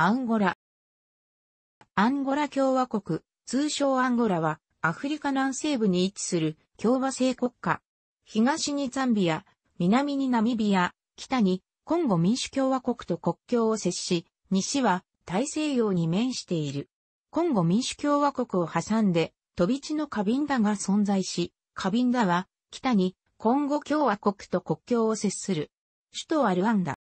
アンゴラ。アンゴラ共和国、通称アンゴラは、アフリカ南西部に位置する共和制国家。東にザンビア、南にナミビア、北にコンゴ民主共和国と国境を接し、西は大西洋に面している。コンゴ民主共和国を挟んで、飛び地のカビンダが存在し、カビンダは北にコンゴ共和国と国境を接する。首都はルワンダ。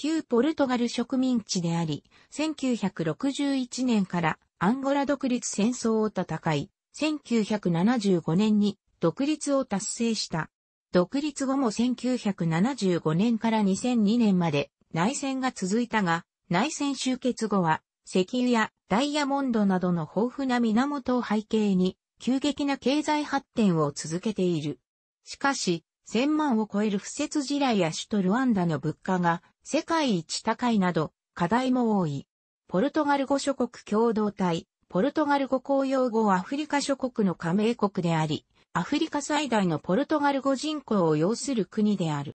旧ポルトガル植民地であり、1961年からアンゴラ独立戦争を戦い、1975年に独立を達成した。独立後も1975年から2002年まで内戦が続いたが、内戦終結後は石油やダイヤモンドなどの豊富な源を背景に急激な経済発展を続けている。しかし、1000万を超える不設地雷や首都ルワンダの物価が世界一高いなど、課題も多い。ポルトガル語諸国共同体、ポルトガル語公用語アフリカ諸国の加盟国であり、アフリカ最大のポルトガル語人口を要する国である。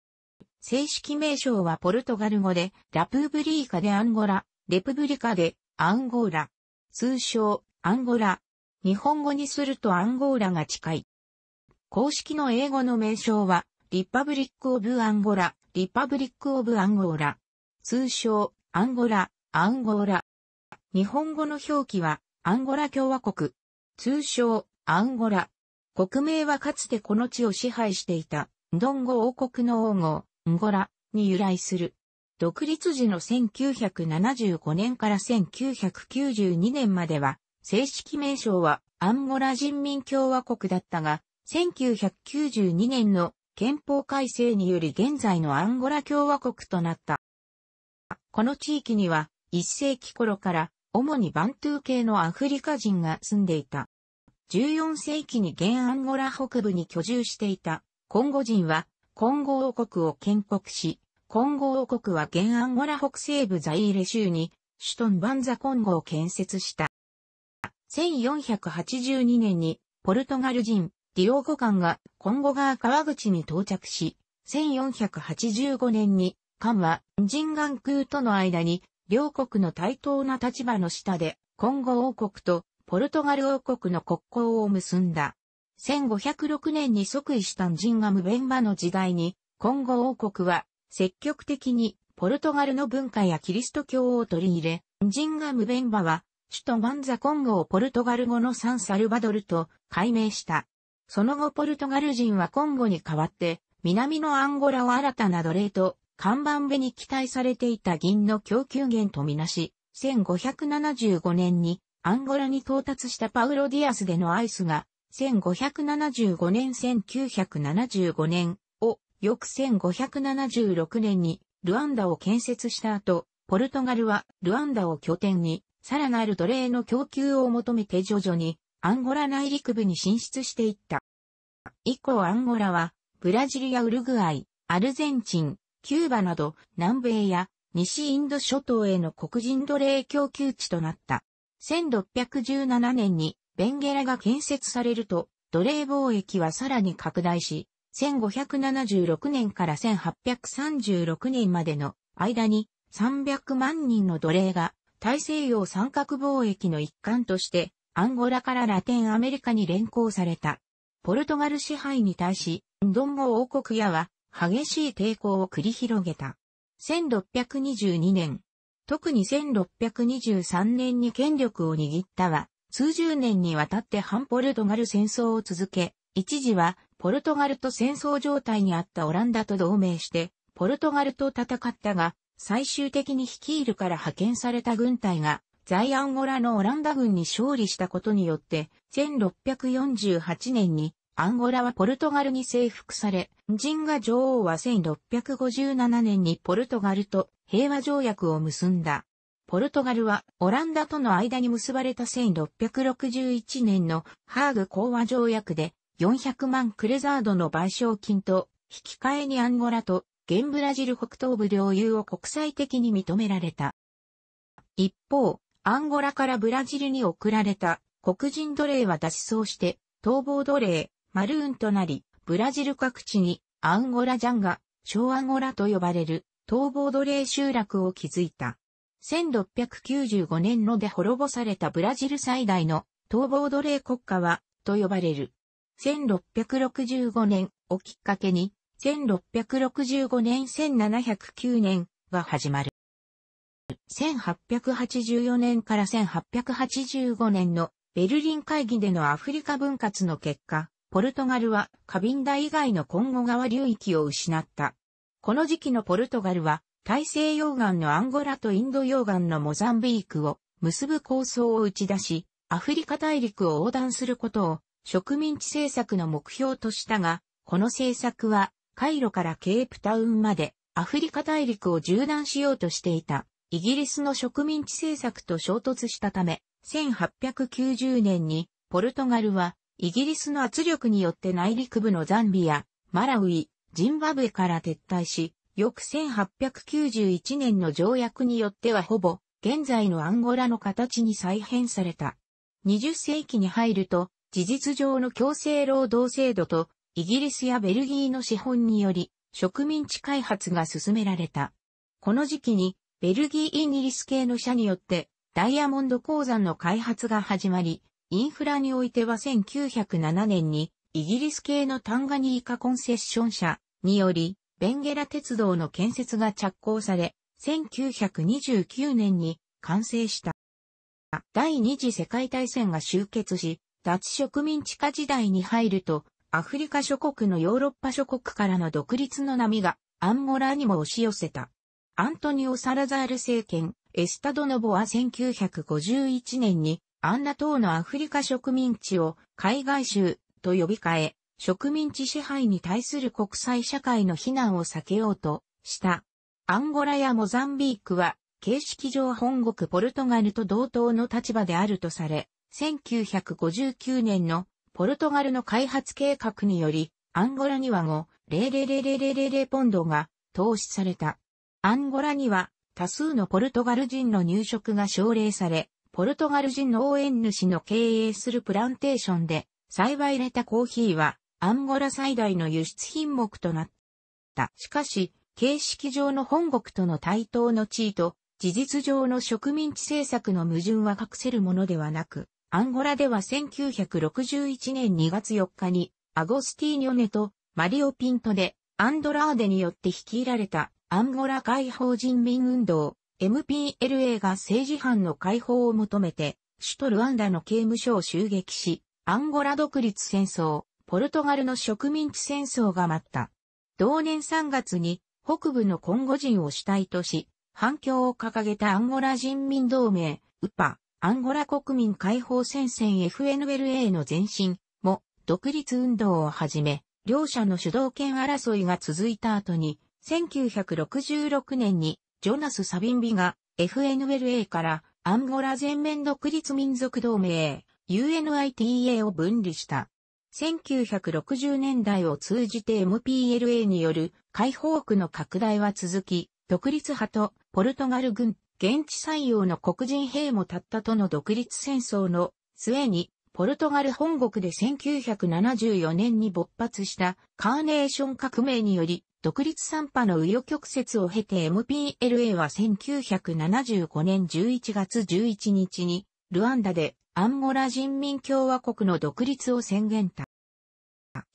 正式名称はポルトガル語で、ラプブリーカでアンゴラ、レプブリカでアンゴーラ。通称、アンゴラ。日本語にするとアンゴーラが近い。公式の英語の名称は、リパブリック・オブ・アンゴラ、リパブリック・オブ・アンゴーラ。通称、アンゴラ、アンゴーラ。日本語の表記は、アンゴラ共和国。通称、アンゴラ。国名はかつてこの地を支配していた、ドンゴ王国の王号、ンゴラ、に由来する。独立時の1975年から1992年までは、正式名称はアンゴラ人民共和国だったが、1992年の憲法改正により現在のアンゴラ共和国となった。この地域には、1世紀頃から、主にバントゥー系のアフリカ人が住んでいた。14世紀に現アンゴラ北部に居住していた、コンゴ人は、コンゴ王国を建国し、コンゴ王国は現アンゴラ北西部ザイーレ州に、首都ンバンザコンゴを建設した。1482年に、ポルトガル人、ディオゴ艦がコンゴ川川口に到着し、1485年に艦は人ン空との間に両国の対等な立場の下でコンゴ王国とポルトガル王国の国交を結んだ。1506年に即位したンジンガムベンバの時代に、コンゴ王国は積極的にポルトガルの文化やキリスト教を取り入れ、ジンガムベンバは首都マンザコンゴをポルトガル語のサンサルバドルと改名した。その後ポルトガル人はコンゴに代わって、南のアンゴラを新たな奴隷と、看板部に期待されていた銀の供給源とみなし、1575年にアンゴラに到達したパウロ・ディアスでのアイスが、1575年1975年を、翌1576年にルワンダを建設した後、ポルトガルはルワンダを拠点に、さらなる奴隷の供給を求めて徐々にアンゴラ内陸部に進出していった。以降アンゴラは、ブラジルやウルグアイ、アルゼンチン、キューバなど南米や西インド諸島への黒人奴隷供給地となった。1617年にベンゲラが建設されると、奴隷貿易はさらに拡大し、1576年から1836年までの間に300万人の奴隷が大西洋三角貿易の一環としてアンゴラからラテンアメリカに連行された。ポルトガル支配に対し、ドンゴ王国屋は激しい抵抗を繰り広げた。1622年、特に1623年に権力を握ったは、数十年にわたって反ポルトガル戦争を続け、一時はポルトガルと戦争状態にあったオランダと同盟して、ポルトガルと戦ったが、最終的に率いるから派遣された軍隊がイアンゴラのオランダ軍に勝利したことによって、1648年にアンゴラはポルトガルに征服され、人ガ女王は1657年にポルトガルと平和条約を結んだ。ポルトガルはオランダとの間に結ばれた1661年のハーグ講和条約で400万クレザードの賠償金と引き換えにアンゴラと現ブラジル北東部領有を国際的に認められた。一方、アンゴラからブラジルに送られた黒人奴隷は脱走して逃亡奴隷、マルーンとなり、ブラジル各地にアンゴラジャンガ、小アンゴラと呼ばれる逃亡奴隷集落を築いた。1695年ので滅ぼされたブラジル最大の逃亡奴隷国家はと呼ばれる。1665年をきっかけに、1665年1709年が始まる。1884年から1885年のベルリン会議でのアフリカ分割の結果、ポルトガルはカビンダ以外のコンゴ川流域を失った。この時期のポルトガルは大西洋岸のアンゴラとインド洋岸のモザンビークを結ぶ構想を打ち出し、アフリカ大陸を横断することを植民地政策の目標としたが、この政策はカイロからケープタウンまでアフリカ大陸を縦断しようとしていた。イギリスの植民地政策と衝突したため、1890年にポルトガルはイギリスの圧力によって内陸部のザンビア、マラウイ、ジンバブエから撤退し、翌1891年の条約によってはほぼ現在のアンゴラの形に再編された。20世紀に入ると事実上の強制労働制度とイギリスやベルギーの資本により植民地開発が進められた。この時期にベルギー・イギリス系の社によってダイヤモンド鉱山の開発が始まり、インフラにおいては1907年にイギリス系のタンガニーカコンセッション社により、ベンゲラ鉄道の建設が着工され、1929年に完成した。第二次世界大戦が終結し、脱植民地化時代に入ると、アフリカ諸国のヨーロッパ諸国からの独立の波がアンゴラにも押し寄せた。アントニオ・サラザール政権、エスタドノボは1951年にアンナ島のアフリカ植民地を海外州と呼びかえ、植民地支配に対する国際社会の非難を避けようとした。アンゴラやモザンビークは形式上本国ポルトガルと同等の立場であるとされ、1959年のポルトガルの開発計画により、アンゴラには5、00000ポンドが投資された。アンゴラには多数のポルトガル人の入植が奨励され、ポルトガル人の応援主の経営するプランテーションで栽培れたコーヒーはアンゴラ最大の輸出品目となった。しかし、形式上の本国との対等の地位と事実上の植民地政策の矛盾は隠せるものではなく、アンゴラでは1961年2月4日にアゴスティーニョネとマリオ・ピントでアンドラーデによって率いられたアンゴラ解放人民運動、MPLA が政治犯の解放を求めて、首都ルアンダの刑務所を襲撃し、アンゴラ独立戦争、ポルトガルの植民地戦争が待った。同年3月に北部のコンゴ人を主体とし、反響を掲げたアンゴラ人民同盟、ウパ、アンゴラ国民解放戦線 FNLA の前身も独立運動をはじめ、両者の主導権争いが続いた後に、1966年にジョナス・サビンビが FNLA からアンゴラ全面独立民族同盟 UNITA を分離した。1960年代を通じて MPLA による解放区の拡大は続き、独立派とポルトガル軍、現地採用の黒人兵もたったとの独立戦争の末に、ポルトガル本国で1974年に勃発したカーネーション革命により独立参派の右翼曲折を経て MPLA は1975年11月11日に、ルワンダでアンゴラ人民共和国の独立を宣言た。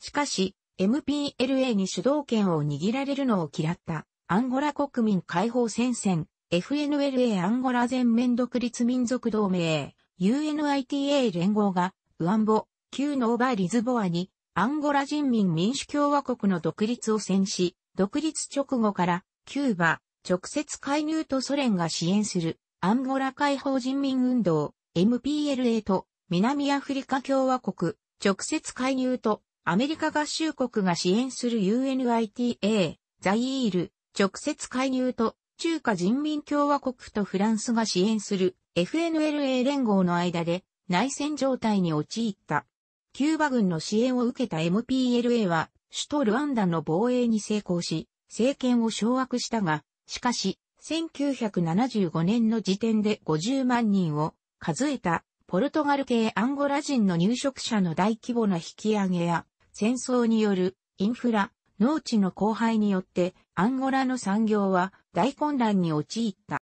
しかし、MPLA に主導権を握られるのを嫌ったアンゴラ国民解放戦線、FNLA アンゴラ全面独立民族同盟、UNITA 連合が、ウアンボ、旧ノーバーリズボアにアンゴラ人民民主共和国の独立を戦し、独立直後から、キューバ、直接介入とソ連が支援する、アンゴラ解放人民運動、MPLA と、南アフリカ共和国、直接介入と、アメリカ合衆国が支援する UNITA、ザイール、直接介入と、中華人民共和国とフランスが支援する FNLA 連合の間で内戦状態に陥った。キューバ軍の支援を受けた MPLA は、首都ルアンダの防衛に成功し、政権を掌握したが、しかし、1975年の時点で50万人を数えたポルトガル系アンゴラ人の入植者の大規模な引き上げや戦争によるインフラ、農地の荒廃によってアンゴラの産業は大混乱に陥った。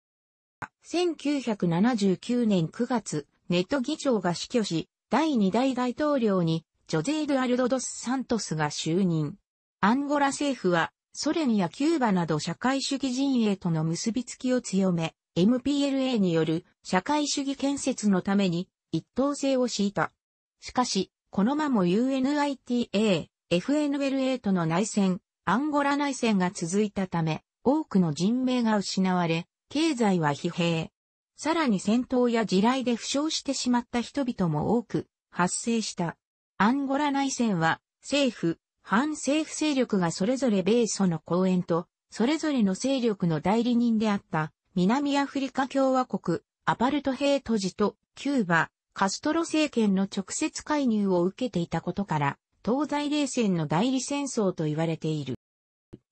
1979年9月、ネット議長が死去し、第2代大統領にジョゼイ・ドアルド・ドス・サントスが就任。アンゴラ政府はソ連やキューバなど社会主義陣営との結びつきを強め、MPLA による社会主義建設のために一等性を敷いた。しかし、この間も UNITA、FNLA との内戦、アンゴラ内戦が続いたため、多くの人命が失われ、経済は疲弊。さらに戦闘や地雷で負傷してしまった人々も多く発生した。アンゴラ内戦は政府、反政府勢力がそれぞれ米ソの公園と、それぞれの勢力の代理人であった南アフリカ共和国、アパルトヘイト時とキューバ、カストロ政権の直接介入を受けていたことから、東西冷戦の代理戦争と言われている。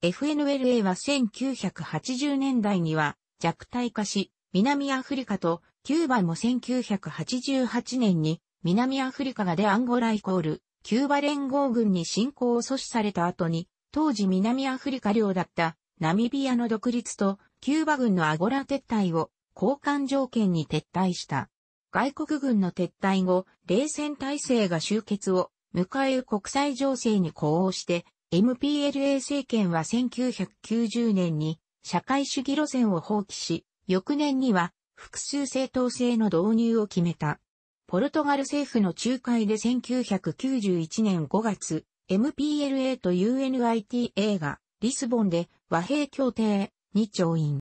FNLA は1980年代には弱体化し、南アフリカと、キューバも1988年に、南アフリカがでアンゴライコール、キューバ連合軍に侵攻を阻止された後に、当時南アフリカ領だったナミビアの独立とキューバ軍のアゴラ撤退を交換条件に撤退した。外国軍の撤退後、冷戦体制が終結を迎える国際情勢に呼応して、MPLA 政権は1990年に社会主義路線を放棄し、翌年には複数政党制の導入を決めた。ポルトガル政府の仲介で1991年5月、MPLA と UNITA がリスボンで和平協定に調印。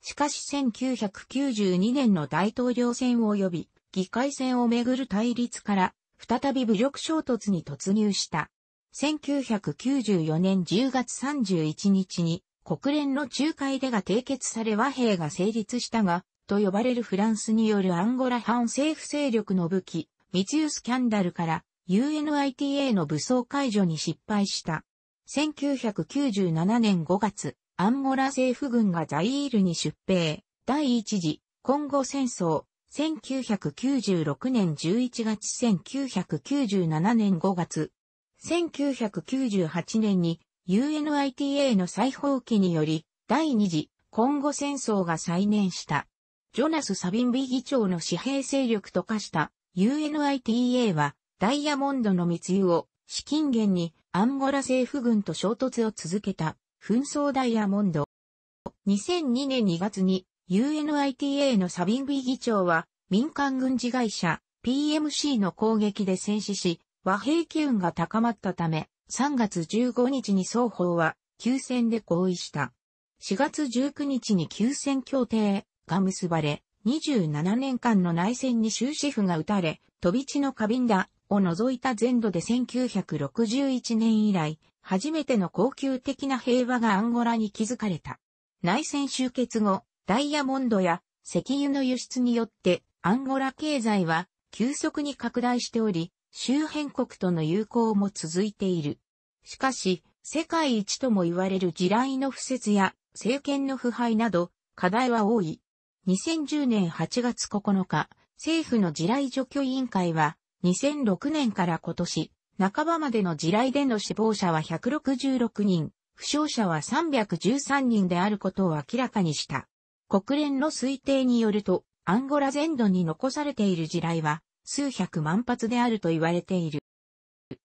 しかし1992年の大統領選及び議会選をめぐる対立から再び武力衝突に突入した。1994年10月31日に国連の仲介でが締結され和平が成立したが、と呼ばれるフランスによるアンゴラ反政府勢力の武器、密輸スキャンダルから UNITA の武装解除に失敗した。1997年5月、アンゴラ政府軍がザイールに出兵。第一次、コンゴ戦争。1996年11月1997年5月。1998年に UNITA の再放棄により、第二次、コンゴ戦争が再燃した。ジョナス・サビンビ議長の私兵勢力と化した UNITA はダイヤモンドの密輸を資金源にアンゴラ政府軍と衝突を続けた紛争ダイヤモンド。2002年2月に UNITA のサビンビ議長は民間軍事会社 PMC の攻撃で戦死し和平機運が高まったため3月15日に双方は休戦で合意した。4月19日に休戦協定が結ばれ、27年間の内戦に終止符が打たれ、飛び地のカビンダを除いた全土で1961年以来、初めての恒久的な平和がアンゴラに築かれた。内戦終結後、ダイヤモンドや石油の輸出によってアンゴラ経済は急速に拡大しており、周辺国との友好も続いている。しかし、世界一とも言われる地雷の不設や政権の腐敗など課題は多い。2010年8月9日、政府の地雷除去委員会は2006年から今年、半ばまでの地雷での死亡者は166人、負傷者は313人であることを明らかにした。国連の推定によると、アンゴラ全土に残されている地雷は数百万発であると言われている。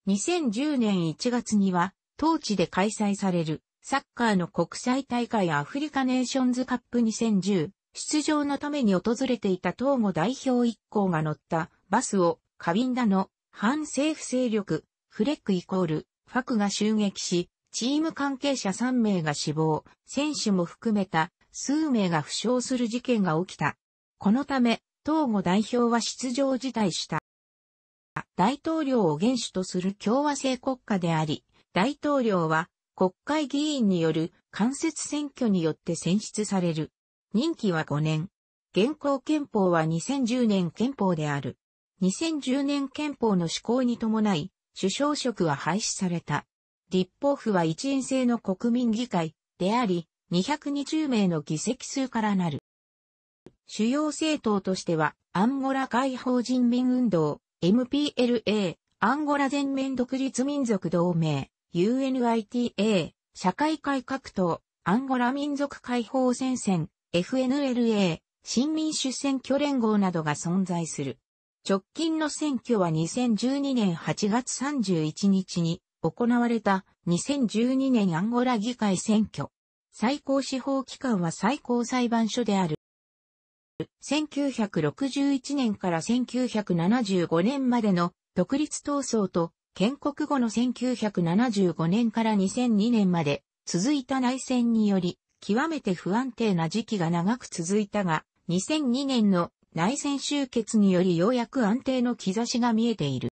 2010年1月には、当地で開催されるサッカーの国際大会アフリカネーションズカップ2010出場のために訪れていた東郷代表一行が乗ったバスをカビンダの反政府勢力フレックイコールファクが襲撃し、チーム関係者3名が死亡、選手も含めた数名が負傷する事件が起きた。このため、東ー代表は出場辞退した。大統領を元首とする共和制国家であり、大統領は国会議員による間接選挙によって選出される。任期は5年。現行憲法は2010年憲法である。2010年憲法の施行に伴い、首相職は廃止された。立法府は一員制の国民議会であり、220名の議席数からなる。主要政党としては、アンゴラ解放人民運動、MPLA、アンゴラ全面独立民族同盟、UNITA、社会改革党、アンゴラ民族解放戦線、FNLA、新民主選挙連合などが存在する。直近の選挙は2012年8月31日に行われた2012年アンゴラ議会選挙。最高司法機関は最高裁判所である1961年から1975年までの独立闘争と建国後の1975年から2002年まで続いた内戦により極めて不安定な時期が長く続いたが2002年の内戦終結によりようやく安定の兆しが見えている。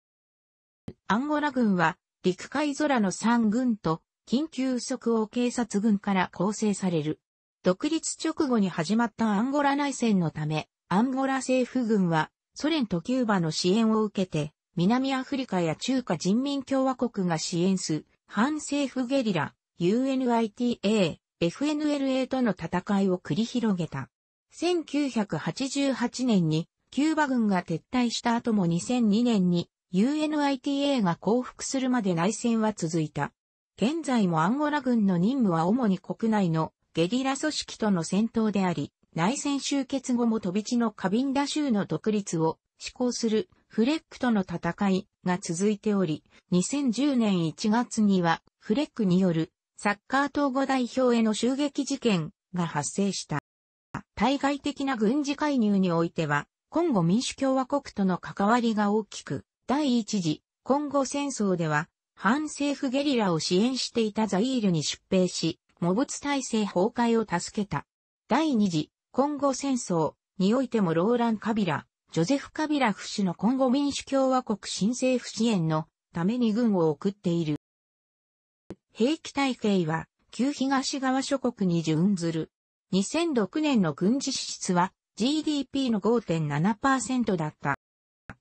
アンゴラ軍は陸海空の3軍と緊急速応警察軍から構成される。独立直後に始まったアンゴラ内戦のため、アンゴラ政府軍はソ連とキューバの支援を受けて、南アフリカや中華人民共和国が支援す、反政府ゲリラ、UNITA、FNLA との戦いを繰り広げた。1988年にキューバ軍が撤退した後も2002年に UNITA が降伏するまで内戦は続いた。現在もアンゴラ軍の任務は主に国内のゲリラ組織との戦闘であり、内戦終結後も飛び地のカビンダ州の独立を施行するフレックとの戦いが続いており、2010年1月にはフレックによるサッカー統合代表への襲撃事件が発生した。対外的な軍事介入においては、コンゴ民主共和国との関わりが大きく、第一次、コンゴ戦争では、反政府ゲリラを支援していたザイールに出兵し、喪没体制崩壊を助けた。第二次、今後戦争においてもローラン・カビラ、ジョゼフ・カビラフ氏の今後民主共和国新政府支援のために軍を送っている。兵器体系は旧東側諸国に準ずる。2006年の軍事支出は GDP の5.7%だった。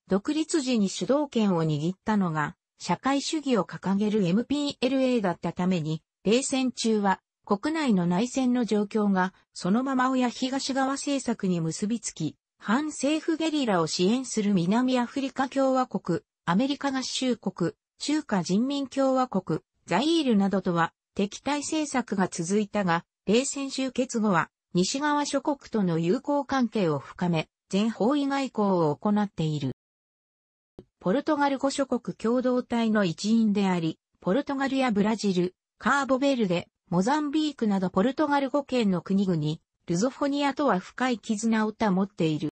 独立時に主導権を握ったのが社会主義を掲げる MPLA だったために、冷戦中は国内の内戦の状況がそのまま親東側政策に結びつき、反政府ゲリラを支援する南アフリカ共和国、アメリカ合衆国、中華人民共和国、ザイールなどとは敵対政策が続いたが、冷戦終結後は西側諸国との友好関係を深め、全方位外交を行っている。ポルトガル5諸国共同体の一員であり、ポルトガルやブラジル、カーボベルデ、モザンビークなどポルトガル語圏の国々、ルゾフォニアとは深い絆を保っている。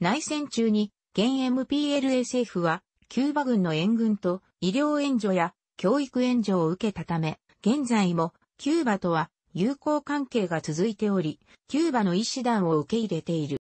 内戦中に、現 MPLA 政府は、キューバ軍の援軍と医療援助や教育援助を受けたため、現在もキューバとは友好関係が続いており、キューバの医師団を受け入れている。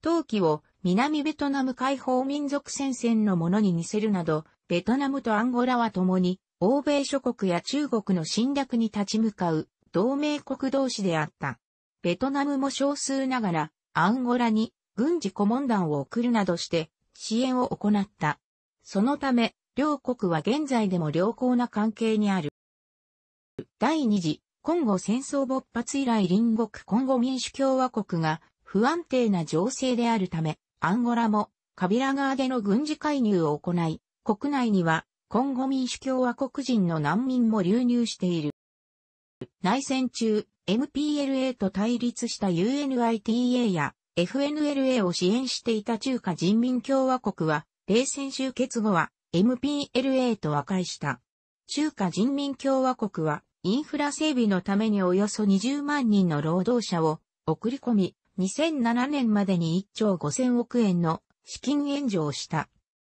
冬季を南ベトナム解放民族戦線のものに似せるなど、ベトナムとアンゴラは共に欧米諸国や中国の侵略に立ち向かう同盟国同士であった。ベトナムも少数ながらアンゴラに軍事顧問団を送るなどして支援を行った。そのため、両国は現在でも良好な関係にある。第二次、コンゴ戦争勃発以来隣国コンゴ民主共和国が不安定な情勢であるため、アンゴラもカビラ川での軍事介入を行い、国内には今後民主共和国人の難民も流入している。内戦中、MPLA と対立した UNITA や FNLA を支援していた中華人民共和国は、冷戦終結後は MPLA と和解した。中華人民共和国は、インフラ整備のためにおよそ20万人の労働者を送り込み、2007年までに1兆5000億円の資金援助をした。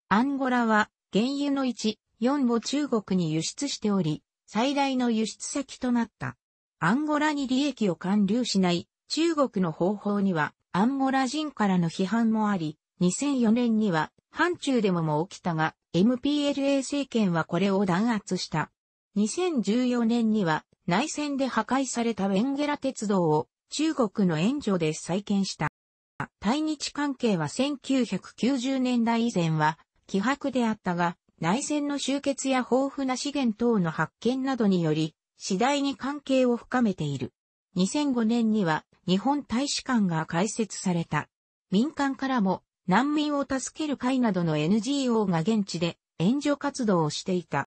アンゴラは原油の1 4を中国に輸出しており、最大の輸出先となった。アンゴラに利益を還流しない中国の方法にはアンゴラ人からの批判もあり、2004年には反中デモも起きたが、MPLA 政権はこれを弾圧した。2014年には内戦で破壊されたウェンゲラ鉄道を中国の援助で再建した。対日関係は1990年代以前は希薄であったが、内戦の終結や豊富な資源等の発見などにより、次第に関係を深めている。2005年には日本大使館が開設された。民間からも難民を助ける会などの NGO が現地で援助活動をしていた。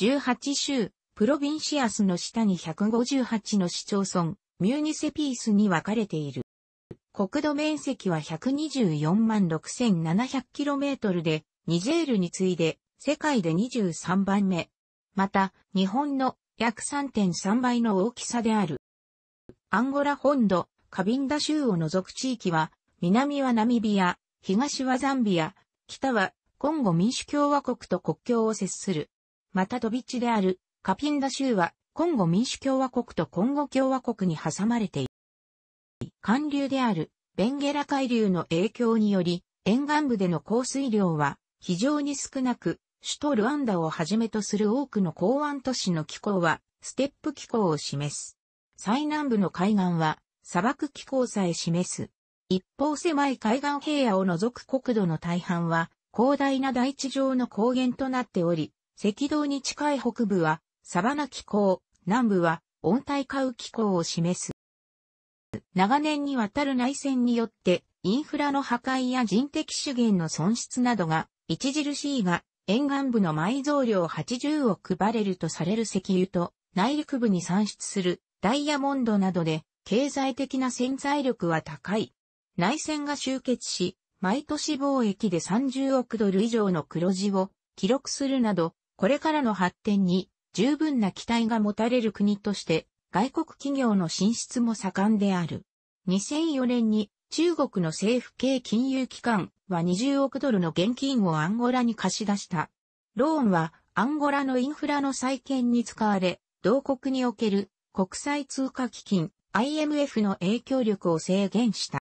18州、プロビンシアスの下に158の市町村、ミューニセピースに分かれている。国土面積は124万 6700km で、ニジェールに次いで世界で23番目。また、日本の約3.3倍の大きさである。アンゴラ本土、カビンダ州を除く地域は、南はナミビア、東はザンビア、北はコンゴ民主共和国と国境を接する。また飛び地であるカピンダ州はコンゴ民主共和国とコンゴ共和国に挟まれている。寒流であるベンゲラ海流の影響により、沿岸部での降水量は非常に少なく、首都ルアンダをはじめとする多くの港湾都市の気候は、ステップ気候を示す。最南部の海岸は、砂漠気候さえ示す。一方狭い海岸平野を除く国土の大半は、広大な大地上の高原となっており、赤道に近い北部は、サバナ気候、南部は温帯化雨気候を示す。長年にわたる内戦によって、インフラの破壊や人的資源の損失などが著しいが、沿岸部の埋蔵量80億バレルとされる石油と、内陸部に産出するダイヤモンドなどで、経済的な潜在力は高い。内戦が終結し、毎年貿易で30億ドル以上の黒字を記録するなど、これからの発展に十分な期待が持たれる国として、外国企業の進出も盛んである。2004年に中国の政府系金融機関は20億ドルの現金をアンゴラに貸し出した。ローンはアンゴラのインフラの再建に使われ、同国における国際通貨基金 IMF の影響力を制限した。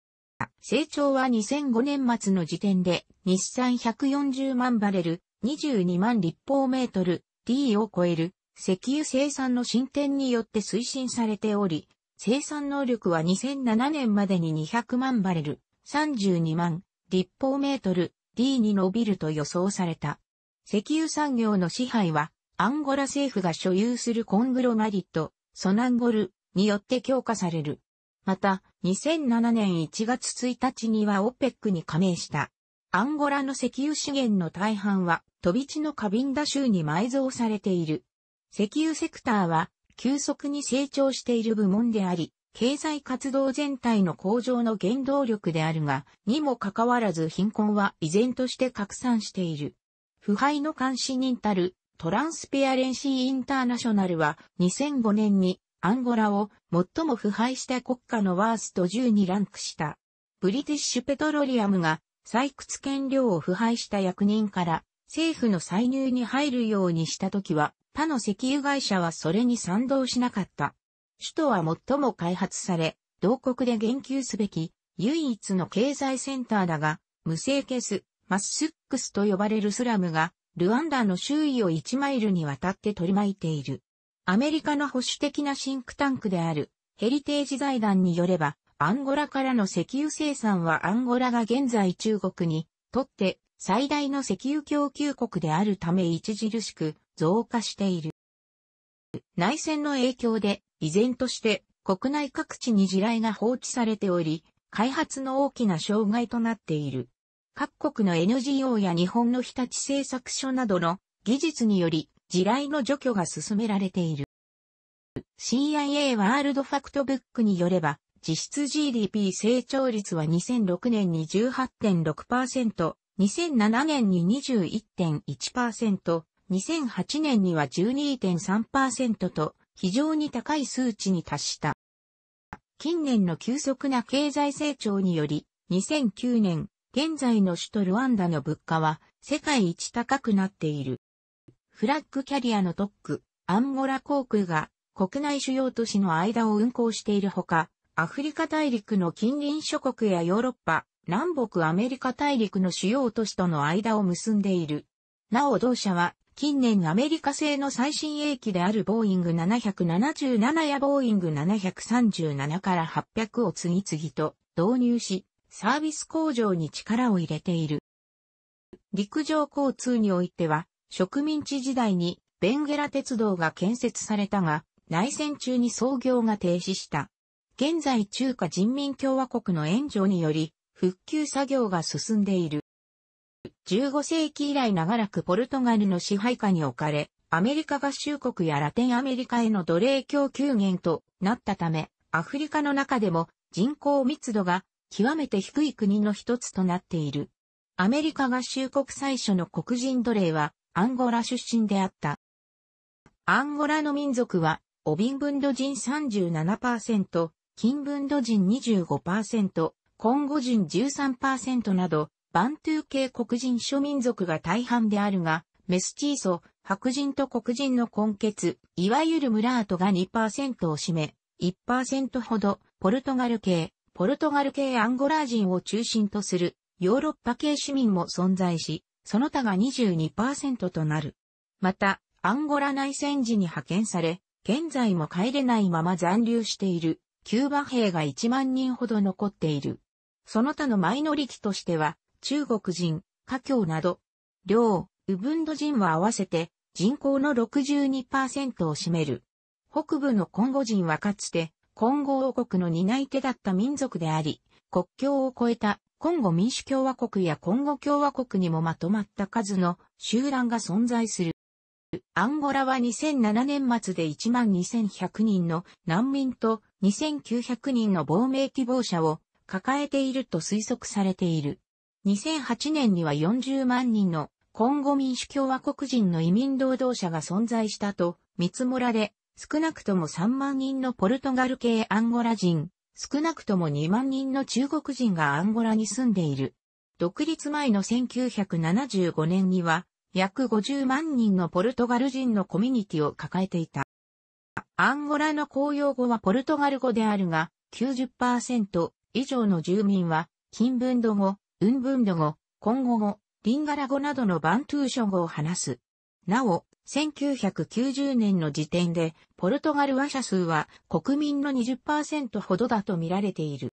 成長は2005年末の時点で日産140万バレル、22万立方メートル D を超える石油生産の進展によって推進されており、生産能力は2007年までに200万バレル、32万立方メートル D に伸びると予想された。石油産業の支配は、アンゴラ政府が所有するコングロマリット、ソナンゴルによって強化される。また、2007年1月1日にはオペックに加盟した。アンゴラの石油資源の大半は、飛び地のカビンダ州に埋蔵されている。石油セクターは、急速に成長している部門であり、経済活動全体の向上の原動力であるが、にもかかわらず貧困は依然として拡散している。腐敗の監視人たるトランスペアレンシーインターナショナルは2005年にアンゴラを最も腐敗した国家のワースト10にランクした。ブリティッシュペトロリアムが採掘権量を腐敗した役人から政府の歳入に入るようにした時は他の石油会社はそれに賛同しなかった。首都は最も開発され、同国で言及すべき、唯一の経済センターだが、無性ケス、マッスックスと呼ばれるスラムが、ルワンダの周囲を1マイルにわたって取り巻いている。アメリカの保守的なシンクタンクである、ヘリテージ財団によれば、アンゴラからの石油生産はアンゴラが現在中国にとって最大の石油供給国であるため著しく増加している。内戦の影響で依然として国内各地に地雷が放置されており、開発の大きな障害となっている。各国の NGO や日本の日立製作所などの技術により地雷の除去が進められている。CIA ワールドファクトブックによれば、実質 GDP 成長率は2006年に18.6%、2007年に21.1%、2008年には12.3%と、非常に高い数値に達した。近年の急速な経済成長により、2009年、現在の首都ルワンダの物価は世界一高くなっている。フラッグキャリアの特区、アンゴラ航空が国内主要都市の間を運航しているほか、アフリカ大陸の近隣諸国やヨーロッパ、南北アメリカ大陸の主要都市との間を結んでいる。なお同社は近年アメリカ製の最新鋭機であるボーイング777やボーイング737から800を次々と導入し、サービス向上に力を入れている。陸上交通においては、植民地時代にベンゲラ鉄道が建設されたが、内戦中に操業が停止した。現在中華人民共和国の援助により、復旧作業が進んでいる。15世紀以来長らくポルトガルの支配下に置かれ、アメリカ合衆国やラテンアメリカへの奴隷供給源となったため、アフリカの中でも人口密度が極めて低い国の一つとなっている。アメリカ合衆国最初の黒人奴隷はアンゴラ出身であった。アンゴラの民族は、オビンブンド人37%、キンブンド人25%、コンゴ人13%など、バントゥー系黒人諸民族が大半であるが、メスチーソ、白人と黒人の根血、いわゆるムラートが2%を占め、1%ほど、ポルトガル系、ポルトガル系アンゴラ人を中心とする、ヨーロッパ系市民も存在し、その他が22%となる。また、アンゴラ内戦時に派遣され、現在も帰れないまま残留している、キューバ兵が1万人ほど残っている。その他のマイノリティとしては、中国人、華僑など、両、ウブンド人は合わせて人口の62%を占める。北部のコンゴ人はかつて、コンゴ王国の担い手だった民族であり、国境を越えたコンゴ民主共和国やコンゴ共和国にもまとまった数の集団が存在する。アンゴラは2007年末で12,100人の難民と2,900人の亡命希望者を抱えていると推測されている。2008年には40万人のコンゴ民主共和国人の移民労働者が存在したと見積もられ、少なくとも3万人のポルトガル系アンゴラ人、少なくとも2万人の中国人がアンゴラに住んでいる。独立前の1975年には、約50万人のポルトガル人のコミュニティを抱えていた。アンゴラの公用語はポルトガル語であるが、90%以上の住民は、金文土語、ウンブンド語、コンゴ語、リンガラ語などのバントゥーショ語を話す。なお、1990年の時点で、ポルトガル話者数は国民の20%ほどだと見られている。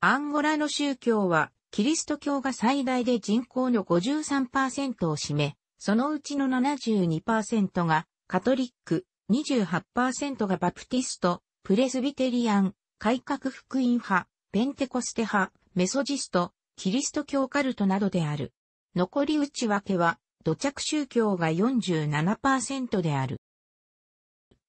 アンゴラの宗教は、キリスト教が最大で人口の53%を占め、そのうちの72%がカトリック、28%がバプティスト、プレスビテリアン、改革福音派、ペンテコステ派、メソジスト、キリスト教カルトなどである。残り内訳は、土着宗教が47%である。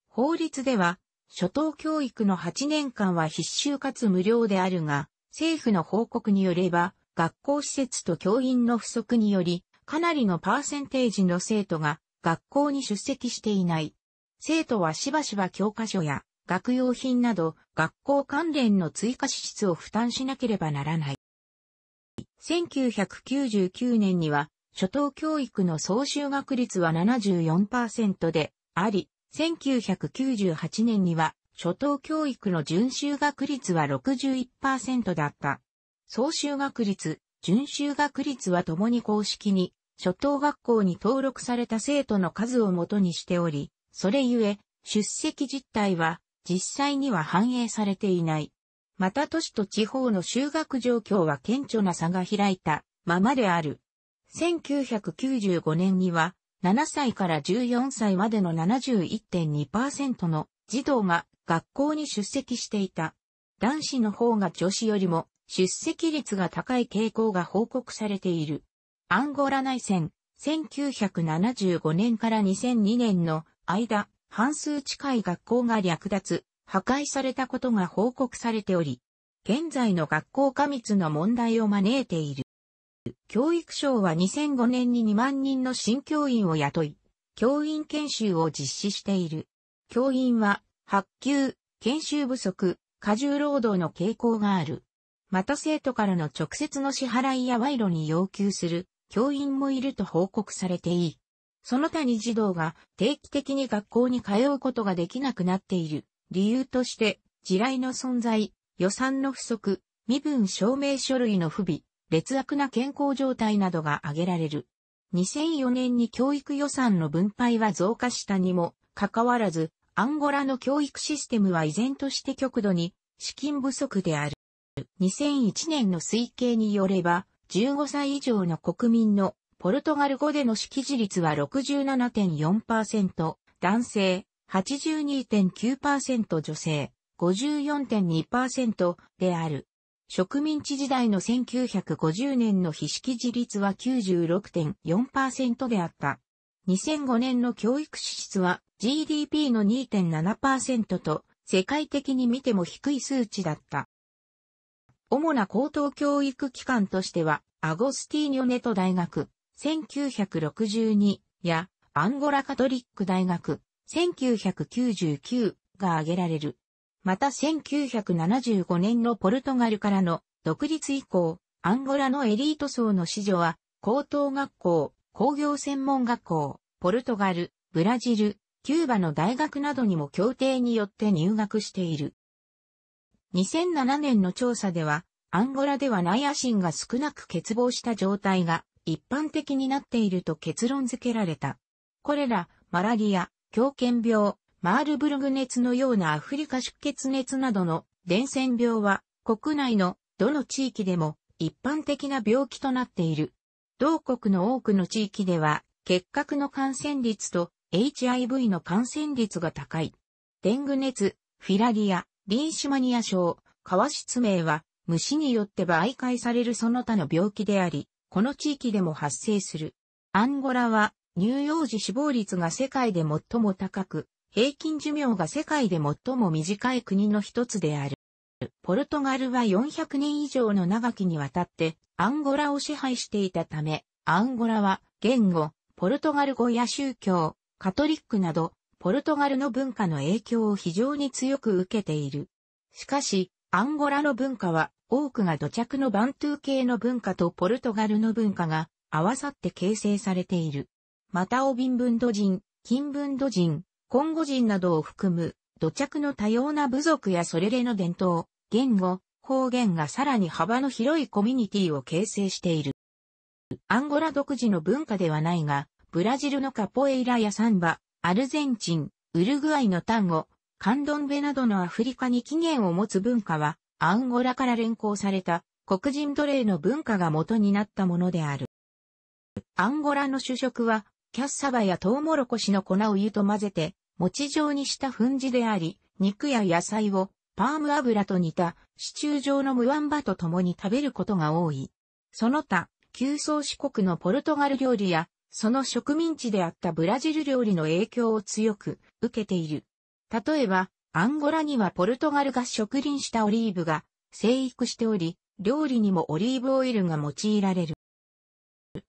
法律では、初等教育の8年間は必修かつ無料であるが、政府の報告によれば、学校施設と教員の不足により、かなりのパーセンテージの生徒が学校に出席していない。生徒はしばしば教科書や学用品など学校関連の追加支出を負担しなければならない。1999年には、初等教育の総就学率は74%であり、1998年には、初等教育の準修学率は61%だった。総就学率、準修学率はともに公式に、初等学校に登録された生徒の数をもとにしており、それゆえ、出席実態は、実際には反映されていない。また都市と地方の就学状況は顕著な差が開いたままである。1995年には、7歳から14歳までの71.2%の児童が学校に出席していた。男子の方が女子よりも出席率が高い傾向が報告されている。アンゴラ内戦、1975年から2002年の間、半数近い学校が略奪、破壊されたことが報告されており、現在の学校過密の問題を招いている。教育省は2005年に2万人の新教員を雇い、教員研修を実施している。教員は、発給、研修不足、過重労働の傾向がある。また生徒からの直接の支払いや賄賂に要求する教員もいると報告されていい。その他に児童が定期的に学校に通うことができなくなっている理由として、地雷の存在、予算の不足、身分証明書類の不備、劣悪な健康状態などが挙げられる。2004年に教育予算の分配は増加したにも、かかわらず、アンゴラの教育システムは依然として極度に資金不足である。2001年の推計によれば、15歳以上の国民のポルトガル語での識字率は67.4%、男性、82.9%女性、54.2%である。植民地時代の1950年の非識字率は96.4%であった。2005年の教育支出は GDP の2.7%と世界的に見ても低い数値だった。主な高等教育機関としては、アゴスティーニョネト大学、1962やアンゴラカトリック大学、1999が挙げられる。また1975年のポルトガルからの独立以降、アンゴラのエリート層の子女は、高等学校、工業専門学校、ポルトガル、ブラジル、キューバの大学などにも協定によって入学している。2007年の調査では、アンゴラではナイアシンが少なく欠乏した状態が一般的になっていると結論付けられた。これら、マラリア、狂犬病、マールブルグ熱のようなアフリカ出血熱などの伝染病は国内のどの地域でも一般的な病気となっている。同国の多くの地域では結核の感染率と HIV の感染率が高い。デング熱、フィラリア、リンシマニア症、川失明は虫によって媒介されるその他の病気であり、この地域でも発生する。アンゴラは乳幼児死亡率が世界で最も高く、平均寿命が世界で最も短い国の一つである。ポルトガルは400年以上の長きにわたってアンゴラを支配していたため、アンゴラは言語、ポルトガル語や宗教、カトリックなど、ポルトガルの文化の影響を非常に強く受けている。しかし、アンゴラの文化は多くが土着のバントゥー系の文化とポルトガルの文化が合わさって形成されている。またオビンブンド人、キンブンド人、コンゴ人などを含む、土着の多様な部族やそれらの伝統、言語、方言がさらに幅の広いコミュニティを形成している。アンゴラ独自の文化ではないが、ブラジルのカポエイラやサンバ、アルゼンチン、ウルグアイの単語、カンドンベなどのアフリカに起源を持つ文化は、アンゴラから連行された黒人奴隷の文化が元になったものである。アンゴラの主食はキャッサバやトウモロコシの粉を湯と混ぜて、餅状にした粉じであり、肉や野菜をパーム油と似たシチュー状のムワンバと共に食べることが多い。その他、旧宗四国のポルトガル料理や、その植民地であったブラジル料理の影響を強く受けている。例えば、アンゴラにはポルトガルが植林したオリーブが生育しており、料理にもオリーブオイルが用いられる。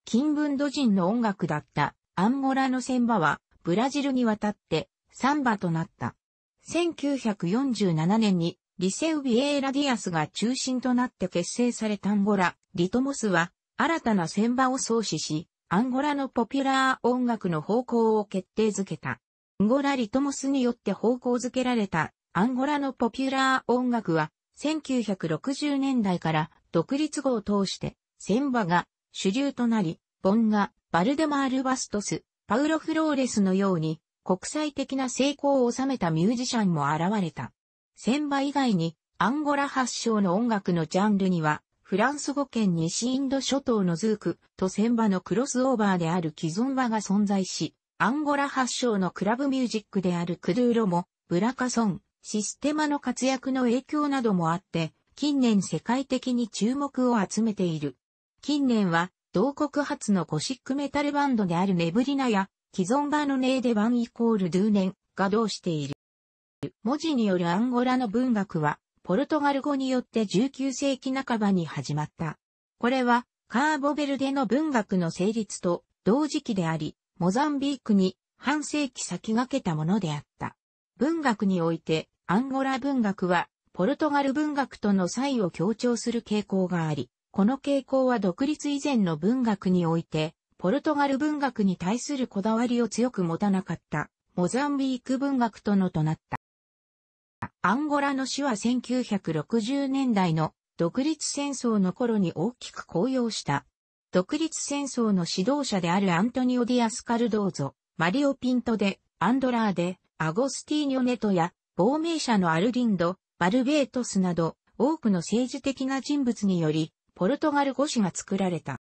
金文土人の音楽だったアンゴラの船場はブラジルに渡ってサンバとなった。1947年にリセウ・ビエーラ・ディアスが中心となって結成されたアンゴラ、リトモスは新たな船場を創始し、アンゴラのポピュラー音楽の方向を決定づけた。アンゴラ・リトモスによって方向づけられたアンゴラのポピュラー音楽は1960年代から独立後を通して、センバが主流となり、ボンガ、バルデマール・バストス、パウロ・フローレスのように、国際的な成功を収めたミュージシャンも現れた。ンバ以外に、アンゴラ発祥の音楽のジャンルには、フランス語圏西インド諸島のズークとンバのクロスオーバーである既存場が存在し、アンゴラ発祥のクラブミュージックであるクドゥーロも、ブラカソン、システマの活躍の影響などもあって、近年世界的に注目を集めている。近年は同国初のゴシックメタルバンドであるネブリナや、既存版のネーデバンイコールドゥーネンが同している。文字によるアンゴラの文学は、ポルトガル語によって19世紀半ばに始まった。これは、カーボベルデの文学の成立と同時期であり、モザンビークに半世紀先駆けたものであった。文学において、アンゴラ文学は、ポルトガル文学との差異を強調する傾向があり、この傾向は独立以前の文学において、ポルトガル文学に対するこだわりを強く持たなかった、モザンビーク文学とのとなった。アンゴラの死は1960年代の独立戦争の頃に大きく高揚した。独立戦争の指導者であるアントニオ・ディアス・カルドーゾ、マリオ・ピントで、アンドラーデ、アゴスティーニョ・ネトや、亡命者のアルリンド、バルベートスなど、多くの政治的な人物により、ポルトガル語詞が作られた。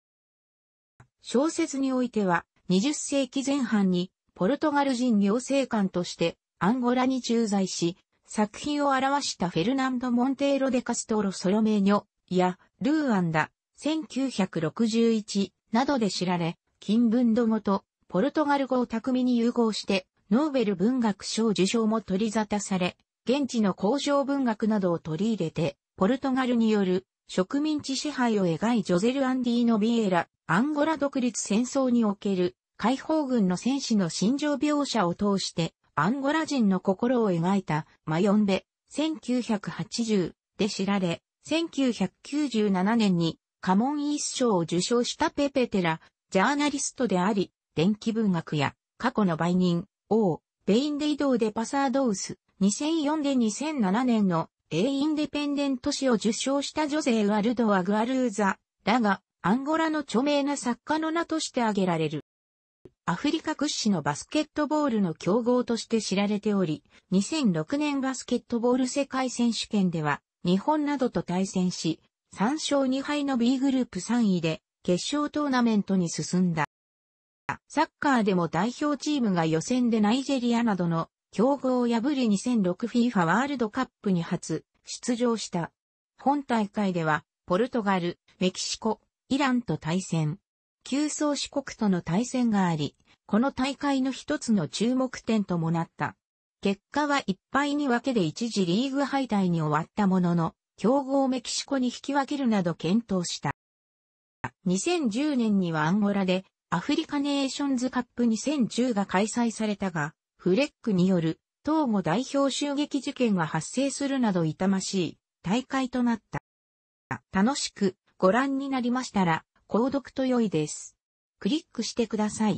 小説においては、20世紀前半にポルトガル人行政官としてアンゴラに駐在し、作品を表したフェルナンド・モンテーロ・デ・カストロ・ソロメーニョやルーアンダ、1961などで知られ、金文土語とポルトガル語を巧みに融合して、ノーベル文学賞受賞も取り沙汰され、現地の工場文学などを取り入れて、ポルトガルによる植民地支配を描いジョゼル・アンディノ・ビエラ、アンゴラ独立戦争における解放軍の戦士の心情描写を通してアンゴラ人の心を描いたマヨンベ1980で知られ、1997年にカモンイース賞を受賞したペペテラ、ジャーナリストであり、電気文学や過去の売人、王、ベインデイドーデパサードウス、2004で2007年の A インデペンデント誌を受賞した女性ワルドアグアルーザ、だが、アンゴラの著名な作家の名として挙げられる。アフリカ屈指のバスケットボールの強豪として知られており、2006年バスケットボール世界選手権では、日本などと対戦し、3勝2敗の B グループ3位で、決勝トーナメントに進んだ。サッカーでも代表チームが予選でナイジェリアなどの強豪を破り 2006FIFA ワールドカップに初出場した。本大会では、ポルトガル、メキシコ、イランと対戦。旧宗四国との対戦があり、この大会の一つの注目点ともなった。結果は1敗に分けで一時リーグ敗退に終わったものの、強豪メキシコに引き分けるなど検討した。2010年にはアンゴラでアフリカネーションズカップ2010が開催されたが、フレックによる、東後代表襲撃事件が発生するなど痛ましい大会となった。楽しくご覧になりましたら、購読と良いです。クリックしてください。